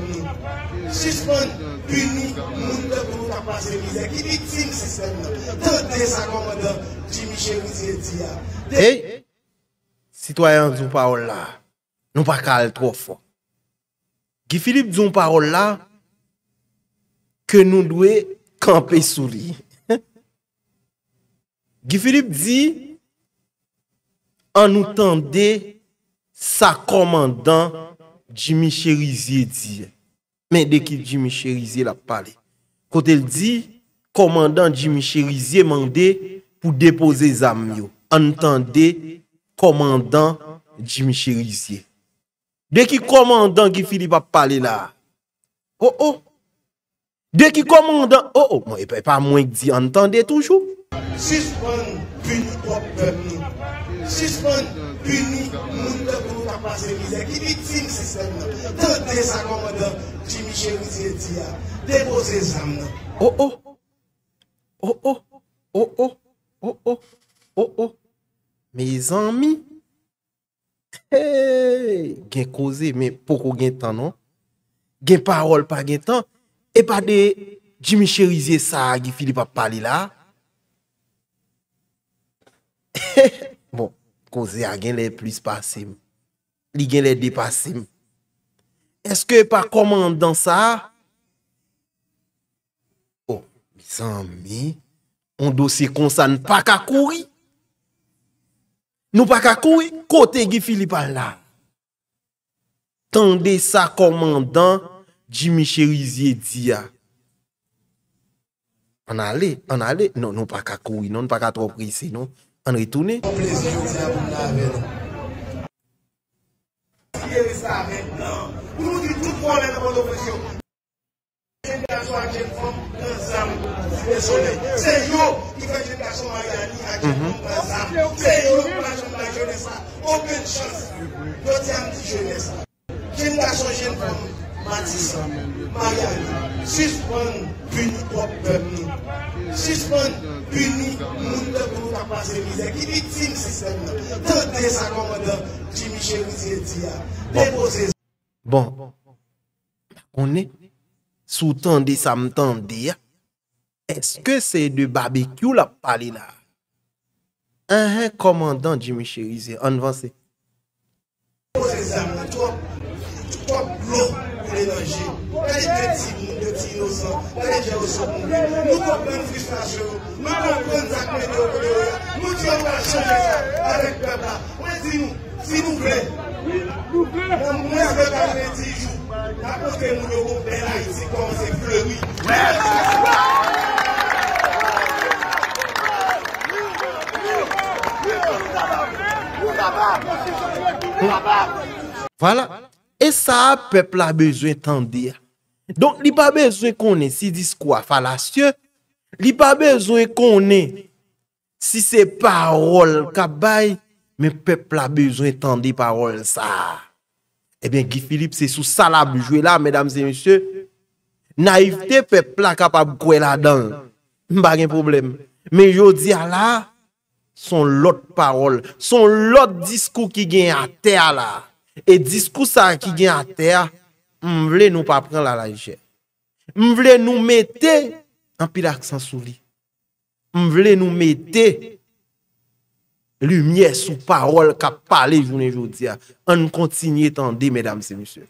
C: Sisspon, Pinou, Moun tepou, Kapase, Gini, Tim, Sisspon, Tote, Sakomoda,
B: Dimiche, Mize,
C: Diyan,
B: Sityoyan zon parola, Nou pa kal trofwa, Gifilip zon parola, Ke nou dwe, Kampe souli, Gifilip di, An nou tende, Sa komandan jimichirizye diye. Men deki jimichirizye la pale. Kote l di, komandan jimichirizye mande pou depoze zam yo. Antande komandan jimichirizye. Deki komandan ki fili pa pale la. Ho oh, ho. Deki komandan, ho oh, ho. Mo e pe pa mwen ki di antande toujou.
C: Suspon buni pop pèm nou, suspon buni moun te kou kapase vize, kivit fin sistem nou, tante sakom adan, jimi cherize diya,
B: depose zam nou. Oh oh, oh oh, oh oh, oh oh, oh oh, me zami, hey, gen koze men poko gen tan nou, gen parol pa gen tan, epade jimi cherize sa a gifili pa pali la. Bon, koze a gen lè plus pasem Li gen lè depasem Eske pa komandant sa? Oh, bon, misan mi Ondo se konsan pakakoui Nou pakakoui, kote gifili pal la Tande sa komandant Jimmy Cherizie Dia An ale, an ale Nou non, pakakoui, nou pakatropri se nou an ritouni?
C: 6 moun puni moun tepoun apase vize ki ditim sistem te de sa komandant jimichelize diya
B: bon on e sou tan de sam tan diya eske se de babikyou la palina an an komandant jimichelize an vansi
C: bon se zan to plo preleje 以上 m This онyè.
B: Voilà. Essa peple a böjoust an dire. Don li pa bezwen konen si dis kwa falasyon. Li pa bezwen konen si se parol kabay. Men pepla bezwen tande parol sa. E ben Gifilip se sou salab joue la, medam se misyon. Naifte pepla kapab kwe la dan. Mbage problem. Men yo di ala, son lot parol. Son lot disko ki gen a te ala. E disko sa ki gen a te ala, M vle nou pa pran la lajje. M vle nou mette an pi laksan sou li. M vle nou mette lumiè sou parol ka pale jounen joudia. An nou kontinye tande, mèdame sè, mèdame sè.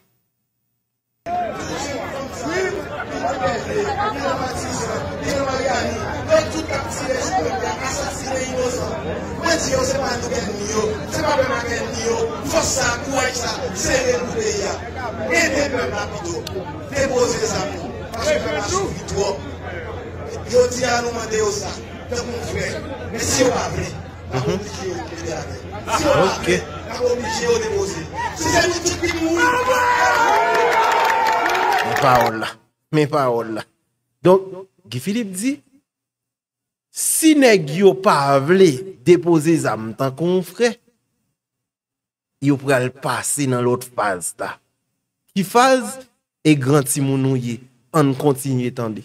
C: Se pa beman gen diyo, se pa beman gen diyo, fosa, kuwa isha, se re lube ya. E dey mè mnabido, dey boze zanmou, as mè mnashu vitwop. E diyo diyanou mante yo sa, dey mnou mwen, mè siyo pavle,
A: mè moun bichi yo mhm.
C: dey boze. Si se nou chikik moun.
A: Mè pa ola, mè
B: pa ola. Don, Gifilip zi? Si neg yo pa avle depoze zanm tan kon fre, yo pre al pase nan lot faz ta. Ki faz, e granti mounon ye, an kontinye tande.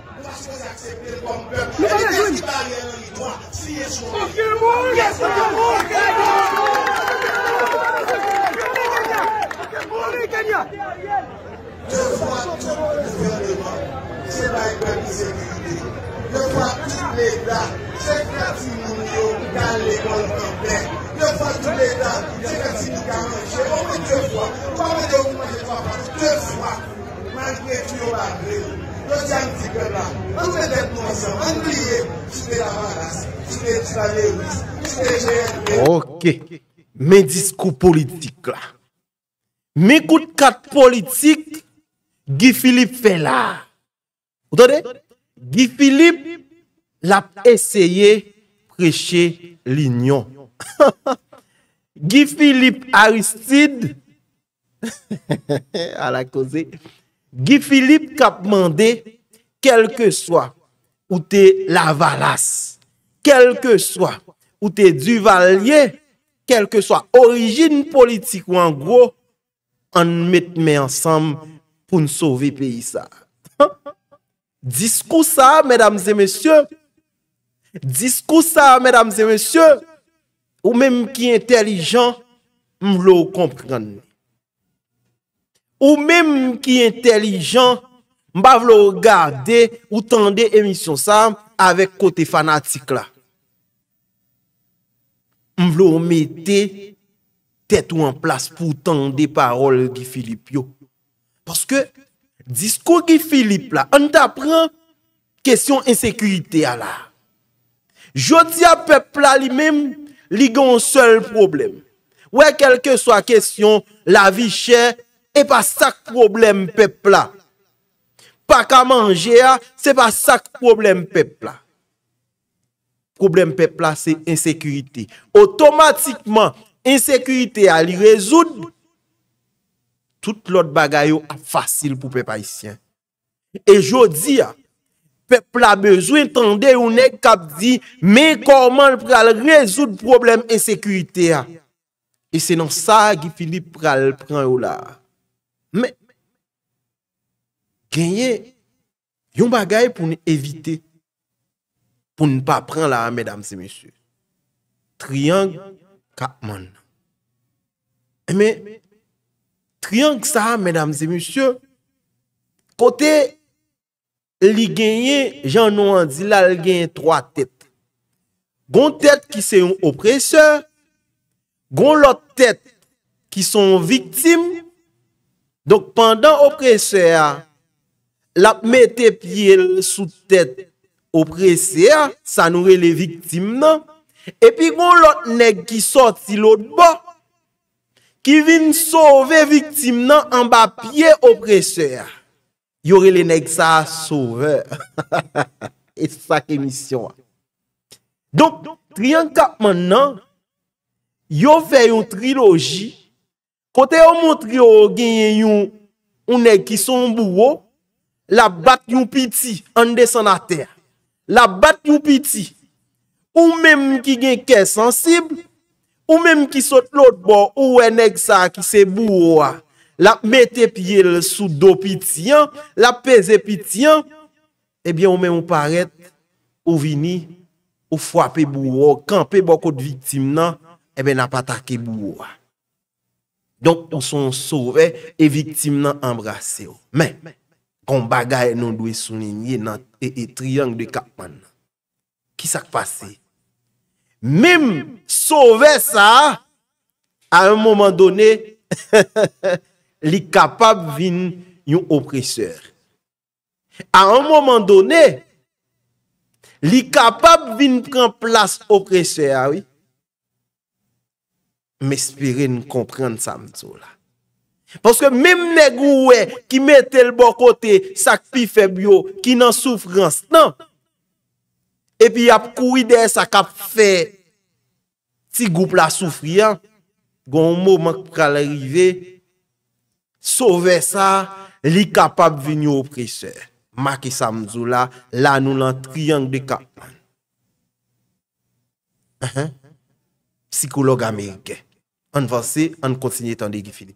C: S'aksepe kompèm E dekè si parè yon li dwa Siye sou an Yo fwa, yo fwa, yo fwa Yo fwa, yo fwa, yo fwa Nous disons petit peuple là, on nous mettons nous ensemble, on nous lie, tu fais la
B: marasse, tu fais la léris, tu fais le GRP. Ok, mes discours politiques là. Mes coups de quatre politiques, Guy Philippe fait là. Vous entendez Guy Philippe l'a essayé prêcher l'union. Guy Philippe Aristide, à la causée, Gifilip kap mande, kelke swa, ou te lavalas, kelke swa, ou te duvalye, kelke swa, orijin politik wangwo, an met me ansam pou n sovi peyi sa. Disko sa, medamze mesye, disko sa, medamze mesye, ou menm ki entelijan, mlo kompregan me. Ou menm ki entelijan, mba vlo gade ou tende emisyon sa avèk kote fanatik la. M vlo mette tèt ou an plas pou tende parol ki Filip yo. Poske, disko ki Filip la, an te apren, kesyon ensekuitè a la. Jodi apèp la li menm, li gen an sol problem. Ouè kelke so a kesyon, la vi chè. E pa sak problem pepla. Pa ka manje a, ah, se pa sak problem pepla. Problem pepla se insekurite. Otomatikman, insekurite a li rezoud. Tout lot bagay yo a fasil pou pepa isyen. E jodi a, ah, pepla bezwen tande ou ne kap di, me koman pral rezoud problem insekurite ah. a. E senon sa ki Filip pral pran yo la. genye, yon bagay pou nou evite, pou nou pa pran la, medam se mesye, triyank katman. Eme, eh, triyank sa, medam se mesye, kote, li genye, jan nou an di la, li genye 3 tet. Gon tet ki se yon opreseur, gon lot tet ki son viktim, dok pandan opreseur a, lak mète pie sou tèt opreseya, sa nou re le viktim nan, epi kon lot neg ki sot si lot bo, ki vin sove viktim nan an ba pie opreseya. Yo re le neg sa sove. E sa kemisyon. Donk, triyankap man nan, yo ve yon trilogi, kote yo montri yo genye yon un neg ki son mbuwo, La bat yon piti an desan a ter, la bat yon piti, ou menm ki gen ke sensib, ou menm ki sot lot bo, ou enek sa ki se bouwa, la metep ye le sou do piti an, la peze piti an, ebyen ou menm ou paret, ou vini, ou fwape bouwa, kanpe bokot viktim nan, ebyen apatake bouwa. Donk ou son sove, e viktim nan embrase ou, menm. Kon bagay nan dwe sounenye nan e, e triyank de kapman nan. Ki sak pase? Mim, sove sa, a un momen donen, li kapab vin yon opreseur. A un momen donen, li kapab vin pren plas opreseur. Mespire nou komprenn sa mtso la. Paske mèm mè gou wè ki mè tel bo kote sak pi feb yo ki nan soufrans nan. E pi ap kou ide sa kap fè ti goup la soufri an. Gon mou mank pou kalarive. Sove sa li kapap vinyo preche. Maki Samzou la, la nou lan triyong de kapman. Psikolog Amerike. An vansi, an kontinye tande ki fili.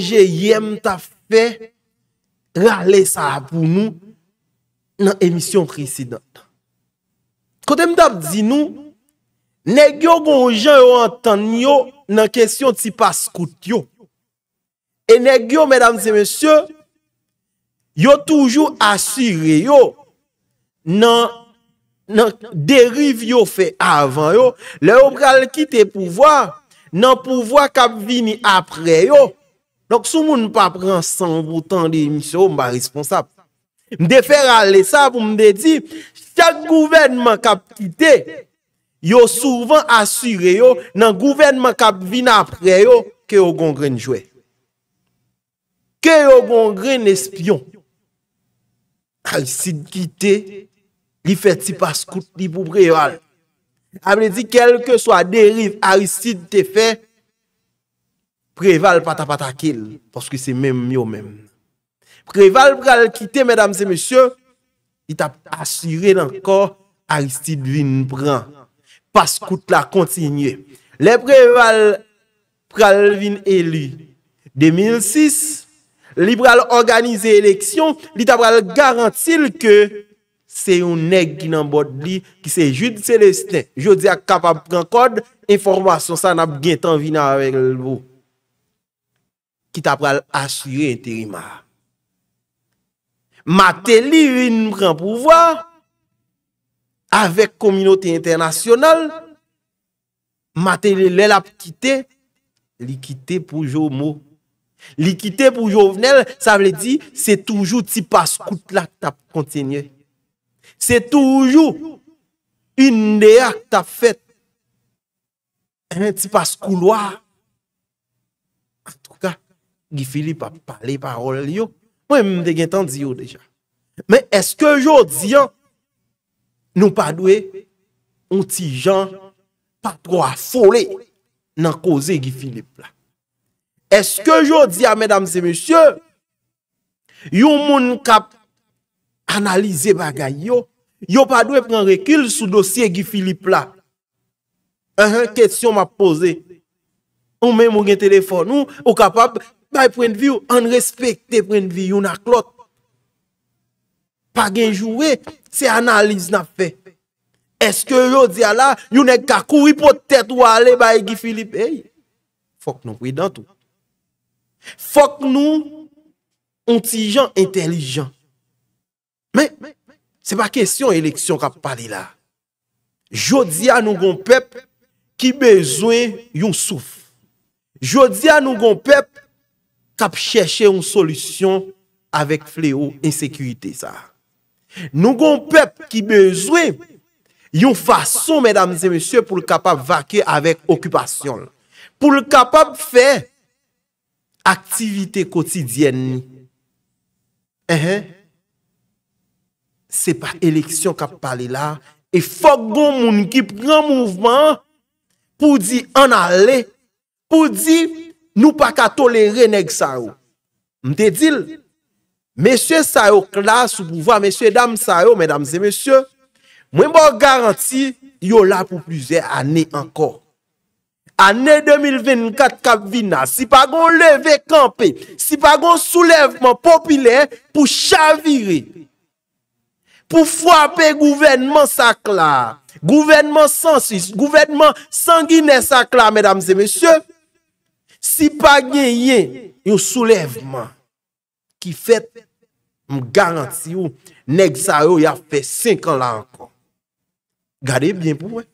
B: jèyèm ta fè râle sa apou nou nan emisyon krisidant kote mdap di nou ne gyo bon jè yo antan yo nan kèsyon ti paskout yo e ne gyo mèdames et mèsyò yo toujou asyri yo nan nan deriv yo fè avan yo le yo pral ki te pouvwa nan pouvwa kap vini apre yo Nouk sou moun pa pran 100 boutan di misyon mba responsap. Mde fer alè sa pou mde di, chak gouvenman kap kite, yo souvan asyre yo, nan gouvenman kap vin apre yo, ke yo gongren jwe. Ke yo gongren espyon. Alisid kite, li feti paskout li pou pre yo al. Amne di, kelke swa deriv alisid te fer, Preval pata pata kil. Paske se menm yo menm. Preval pral kite, medam se mesye, it ap asyre nan ko, Aristide vin bran. Pas kout la kontinye. Le preval pral vin elu. 2006, liberal organize eleksyon, li tap pral garantil ke se yon neg nan bod li ki se jute selestin. Jodi ak kap ap pran kod, informasyon sa nap gen tan vin an avek lvo. ki ta pral asyre interima. Mate li yon pran pouvoi, avek kominote internasyonal, mate li lè la pkite, li kite pou jomo. Li kite pou jovenel, sa vle di, se toujou ti paskout la, ta kontenye. Se toujou, yon deyak ta fet, ene ti paskou loa, Gifilip a pale parol yo. Mwen mwen de gen tan di yo deja. Men eske yo diyan. Nou pa dwe. On ti jan. Patro a foli. Nan koze Gifilip la. Eske yo diyan. Men damse mesye. Yo moun kap. Analize bagay yo. Yo pa dwe pren rekil. Sou dosye Gifilip la. Enjen ketsyon ma pose. Ou men moun gen telefon. Ou kapap. Bay prenvi ou an respekte prenvi yon ak lot. Pa genjouwe, se analize na fe. Eske yon diya la, yon e kakou, yon potet wale bay e gifili pey. Fok nou, pwidant ou. Fok nou, ontijan entelijan. Men, se pa kesyon eleksyon kap pali la. Jodi a nou gon pep, ki bezwen yon souf. Jodi a nou gon pep, kap chèche yon solusyon avèk fleo, insekuitè sa. Nou goun pep ki bezwe, yon fason, mèdames et mèsyè, pou l'kapap vake avèk okupasyon. Pou l'kapap fè aktivite kotidyen. Ehe. Eh. Se pa eleksyon kap pale la, e fok goun moun ki prèm mouvman pou di an ale, pou di Nou pa ka tolere nek sa yo. Mte dil, mesye sa yo klas ou pouva, mesye dam sa yo, mèdames et mesye, mwen bo garanti, yo la pou plize anè anko. Anè 2024, kap vina, si pa gon leve kampe, si pa gon soulevman popile, pou chavire, pou fwape gouvenman sa klas, gouvenman sansis, gouvenman sangine sa klas, mèdames et mesye, Si pa genye yon soulevman ki fet m garanti yo neg sa yo ya fe 5 an la ankon. Gade bien pou mwen.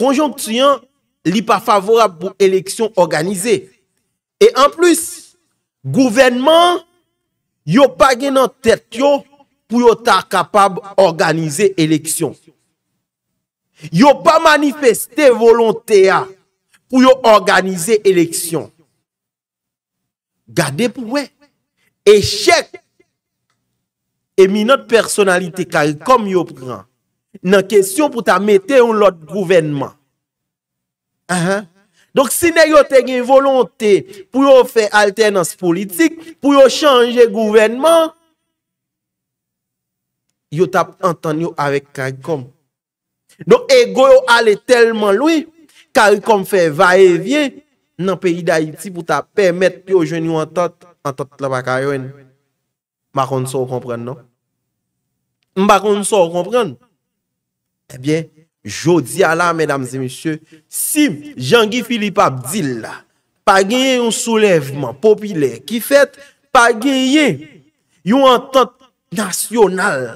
B: Konjonktiyon li pa favorab pou eleksyon organize. E an plus, gouvenman yo pa genye nan tèt yo pou yo ta kapab organize eleksyon. Yo pa manifesté volonté ya Ou yo organize eleksyon. Gade pou we. Echec. Emi not personalite kag e kom yo pran. Nan kesyon pou ta mette yon lot gouvenman. A ha. Donk si ne yo tenge volonte pou yo fe alternans politik. Pou yo chanje gouvenman. Yo tap entan yo avek kag e kom. Donk ego yo ale telman loui. Kal kom fe va evye nan peyi da iti pou ta pemet pi yo jen yo an tot, an tot la baka yon. Mbakon sou kompren no? Mbakon sou kompren? Ebyen, eh jodi ala, medam zi misye, si jangi Filip Abdilla pa genye yon soulevman popile kifet, pa genye yon an tot nasyonal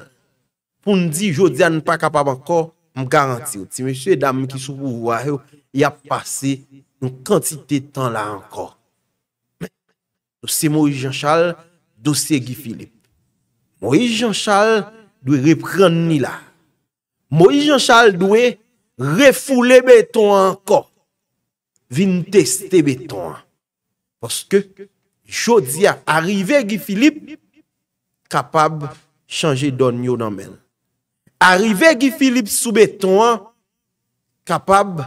B: pou ndi jodi an pa kapab anko, mgaranti ou ti misye, dami ki sou pou waje ou. ya pase yon kantite tan la anko. Men, se Moïse Jean Charles dosye Gifilip. Moïse Jean Charles dwe repren ni la. Moïse Jean Charles dwe refoule beton anko. Vin teste beton an. Poske, jodi a arrive Gifilip kapab chanje don yo nan men. Arrive Gifilip sou beton an, kapab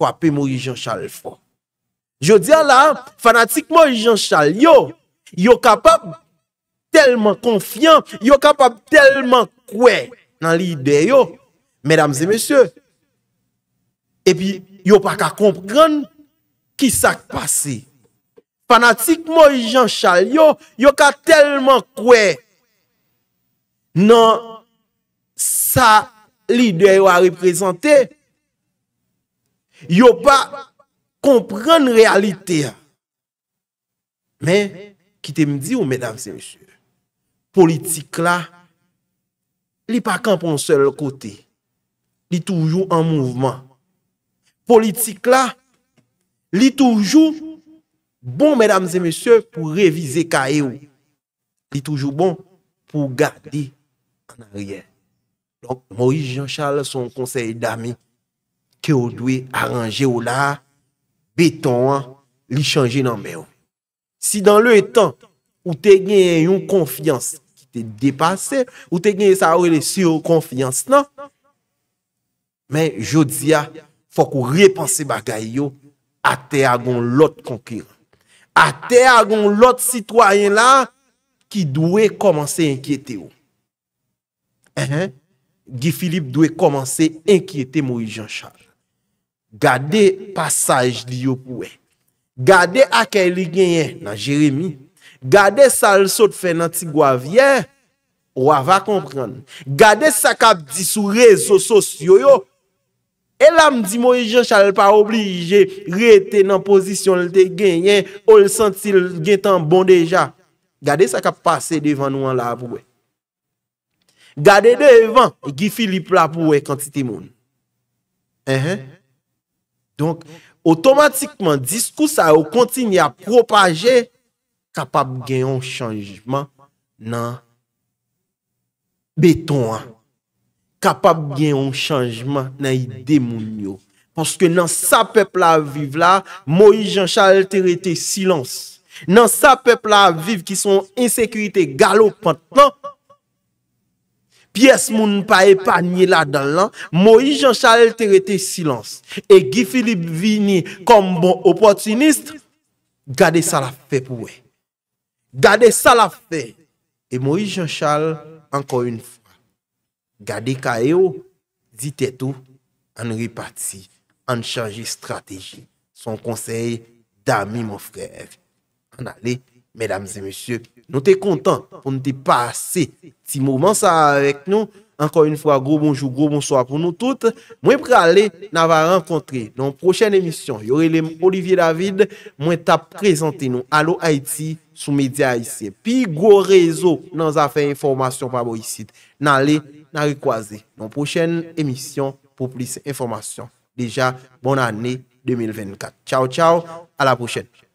B: Kwape mou yon chal fwa. Jou diya la, fanatik mou yon chal yo, yo kapab telman konfyan, yo kapab telman kwe nan lide yo, medamze mesye. Epi, yo pa ka kompran, ki sak pase. Fanatik mou yon chal yo, yo ka telman kwe nan sa lide yo a represente, Yo pa kompren realite ya. Men, ki te mdi ou, medam se msye, politik la, li pa kan pon sel kote. Li toujou an mouvman. Politik la, li toujou bon, medam se msye, pou revize ka e ou. Li toujou bon pou gadi an an riyen. Donc, Moïse Jean Charles, son konsey d'ami, ke ou dwe aranje ou la, beton an, li chanje nan men ou. Si dan le etan, ou te gen yon konfians ki te depase, ou te gen yon konfians nan, men, jodi a, fok ou repanse bagay yo, ate agon lot konkire. Ate agon lot sitwayen la, ki dwe komanse enkyete ou. Ehen, Gifilip dwe komanse enkyete Mouil Jean Charles. Gade pasaj li yo pou we. Gade ake li genyen nan Jeremie. Gade sa l sot fe nan ti gwa vyen. Ou ava kompran. Gade sa kap disu rezo sosyo yo. El am di mo e jen chal pa oblige. Rete nan posisyon li te genyen. Ou l sentil gen tan bon deja. Gade sa kap pase devan ou an la pou we. Gade devan e gifili pla pou we kantite moun. Ehe. Donk, otomatikman diskous a yo kontinye a propaje kapap gen yon chanjman nan beton an. Kapap gen yon chanjman nan yi demoun yo. Panske nan sa pepl la vive la, mo yi jan chal terete silans. Nan sa pepl la vive ki son insekuitè galopant nan, yes moun pa e panye la dan lan, Moïse Jean Charles te rete silans, e Guy Philippe vini kom bon opportunist, gade sa la fe pou we. Gade sa la fe, e Moïse Jean Charles anko yon fwa. Gade ka yo, di te tou, an ripati, an chanje strategi, son konsey, dami moun frev. An ale. mesdames et messieurs. Nous sommes contents pour nous passer petit moment ça avec nous. Encore une fois, gros bonjour, gros bonsoir pour nous toutes. Moi, pour aller, nous allons rencontrer dans la prochaine émission. Y aurait Olivier David, moi, allons présenter nous Allo Haïti sous Média Haïtien. Puis, gros réseau dans affaires information par ici. Nous allons nous dans la prochaine émission pour plus d'informations. Déjà, bonne année 2024. Ciao, ciao, à la prochaine.